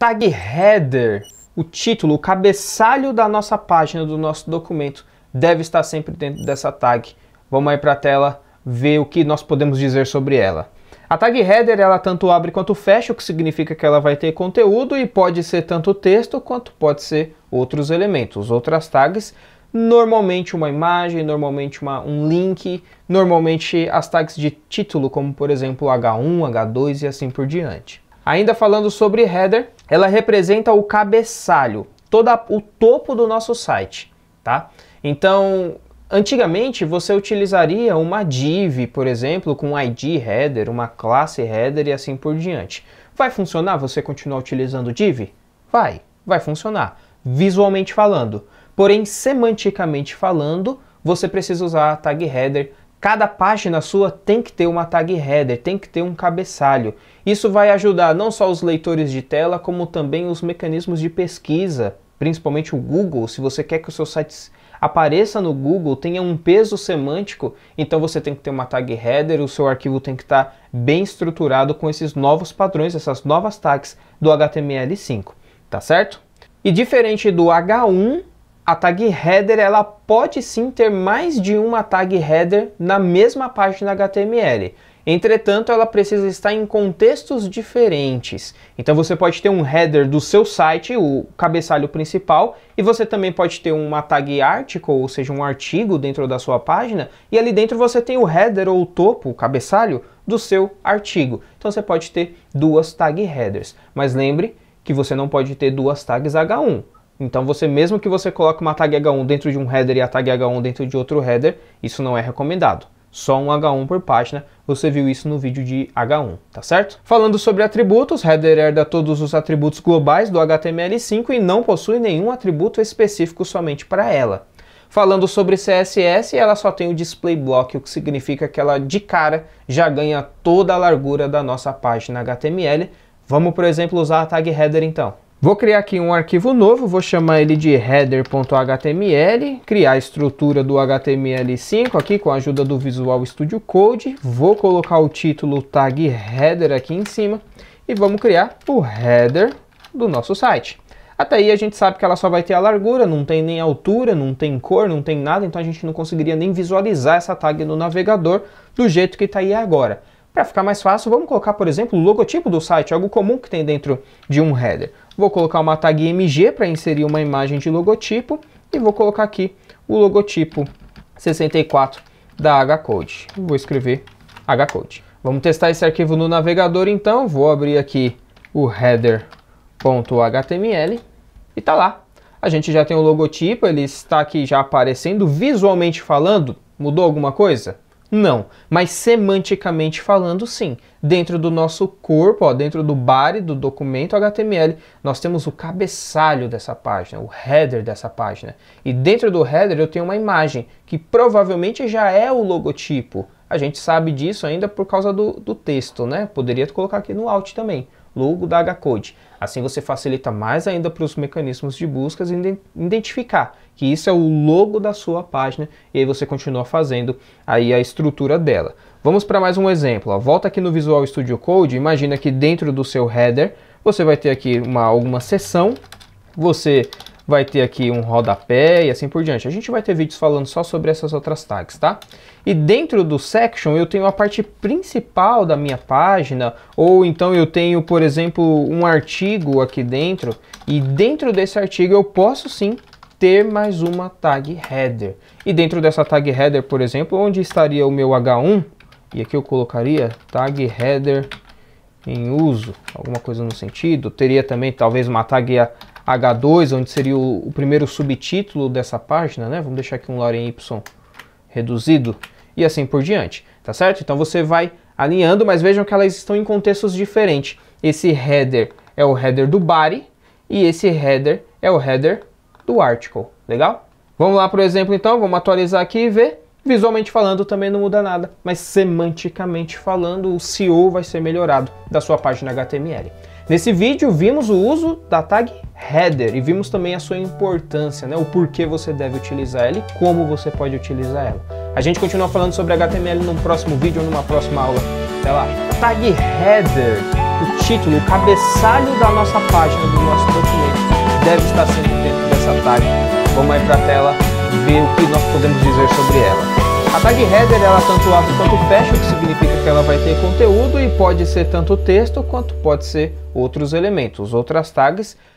tag header, o título, o cabeçalho da nossa página, do nosso documento, deve estar sempre dentro dessa tag. Vamos aí para a tela ver o que nós podemos dizer sobre ela. A tag header ela tanto abre quanto fecha, o que significa que ela vai ter conteúdo e pode ser tanto texto quanto pode ser outros elementos, outras tags. Normalmente uma imagem, normalmente uma, um link, normalmente as tags de título, como por exemplo H1, H2 e assim por diante. Ainda falando sobre header, ela representa o cabeçalho, todo o topo do nosso site, tá? Então, antigamente você utilizaria uma div, por exemplo, com id header, uma classe header e assim por diante. Vai funcionar você continuar utilizando div? Vai, vai funcionar, visualmente falando. Porém, semanticamente falando, você precisa usar a tag header Cada página sua tem que ter uma tag header, tem que ter um cabeçalho. Isso vai ajudar não só os leitores de tela, como também os mecanismos de pesquisa, principalmente o Google. Se você quer que o seu site apareça no Google, tenha um peso semântico, então você tem que ter uma tag header, o seu arquivo tem que estar tá bem estruturado com esses novos padrões, essas novas tags do HTML5, tá certo? E diferente do H1, a tag header ela pode sim ter mais de uma tag header na mesma página HTML. Entretanto, ela precisa estar em contextos diferentes. Então você pode ter um header do seu site, o cabeçalho principal, e você também pode ter uma tag article, ou seja, um artigo dentro da sua página, e ali dentro você tem o header ou o topo, o cabeçalho do seu artigo. Então você pode ter duas tag headers. Mas lembre que você não pode ter duas tags H1. Então você mesmo que você coloque uma tag H1 dentro de um header e a tag H1 dentro de outro header, isso não é recomendado. Só um H1 por página, você viu isso no vídeo de H1, tá certo? Falando sobre atributos, header herda todos os atributos globais do HTML5 e não possui nenhum atributo específico somente para ela. Falando sobre CSS, ela só tem o display block, o que significa que ela de cara já ganha toda a largura da nossa página HTML. Vamos, por exemplo, usar a tag header então. Vou criar aqui um arquivo novo, vou chamar ele de header.html, criar a estrutura do HTML5 aqui com a ajuda do Visual Studio Code, vou colocar o título tag header aqui em cima e vamos criar o header do nosso site. Até aí a gente sabe que ela só vai ter a largura, não tem nem altura, não tem cor, não tem nada, então a gente não conseguiria nem visualizar essa tag no navegador do jeito que está aí agora. Para ficar mais fácil, vamos colocar, por exemplo, o logotipo do site, algo comum que tem dentro de um header. Vou colocar uma tag img para inserir uma imagem de logotipo e vou colocar aqui o logotipo 64 da H-Code. Vou escrever H-Code. Vamos testar esse arquivo no navegador então, vou abrir aqui o header.html e tá lá. A gente já tem o logotipo, ele está aqui já aparecendo visualmente falando. Mudou alguma coisa? Não, mas semanticamente falando, sim. Dentro do nosso corpo, ó, dentro do body do documento HTML, nós temos o cabeçalho dessa página, o header dessa página. E dentro do header eu tenho uma imagem que provavelmente já é o logotipo. A gente sabe disso ainda por causa do, do texto, né? Poderia colocar aqui no alt também logo da H-Code. Assim você facilita mais ainda para os mecanismos de buscas identificar que isso é o logo da sua página e aí você continua fazendo aí a estrutura dela. Vamos para mais um exemplo. Ó. Volta aqui no Visual Studio Code, imagina que dentro do seu header você vai ter aqui uma, alguma seção, você vai ter aqui um rodapé e assim por diante. A gente vai ter vídeos falando só sobre essas outras tags, tá? E dentro do section eu tenho a parte principal da minha página, ou então eu tenho, por exemplo, um artigo aqui dentro, e dentro desse artigo eu posso sim ter mais uma tag header. E dentro dessa tag header, por exemplo, onde estaria o meu H1, e aqui eu colocaria tag header em uso, alguma coisa no sentido. Teria também talvez uma tag H2, onde seria o, o primeiro subtítulo dessa página, né? Vamos deixar aqui um lorem Y reduzido e assim por diante, tá certo? Então você vai alinhando, mas vejam que elas estão em contextos diferentes. Esse header é o header do body e esse header é o header do article, legal? Vamos lá para o exemplo então, vamos atualizar aqui e ver. Visualmente falando também não muda nada, mas semanticamente falando o seo vai ser melhorado da sua página HTML. Nesse vídeo vimos o uso da tag header e vimos também a sua importância, né? o porquê você deve utilizar ela e como você pode utilizar ela. A gente continua falando sobre HTML num próximo vídeo ou numa próxima aula. Até lá. Tag header, o título, o cabeçalho da nossa página, do nosso documento, deve estar sendo dentro dessa tag. Vamos aí para a tela ver o que nós podemos dizer sobre ela. A tag header ela tanto abre quanto fecha, o que significa que ela vai ter conteúdo e pode ser tanto texto quanto pode ser outros elementos, outras tags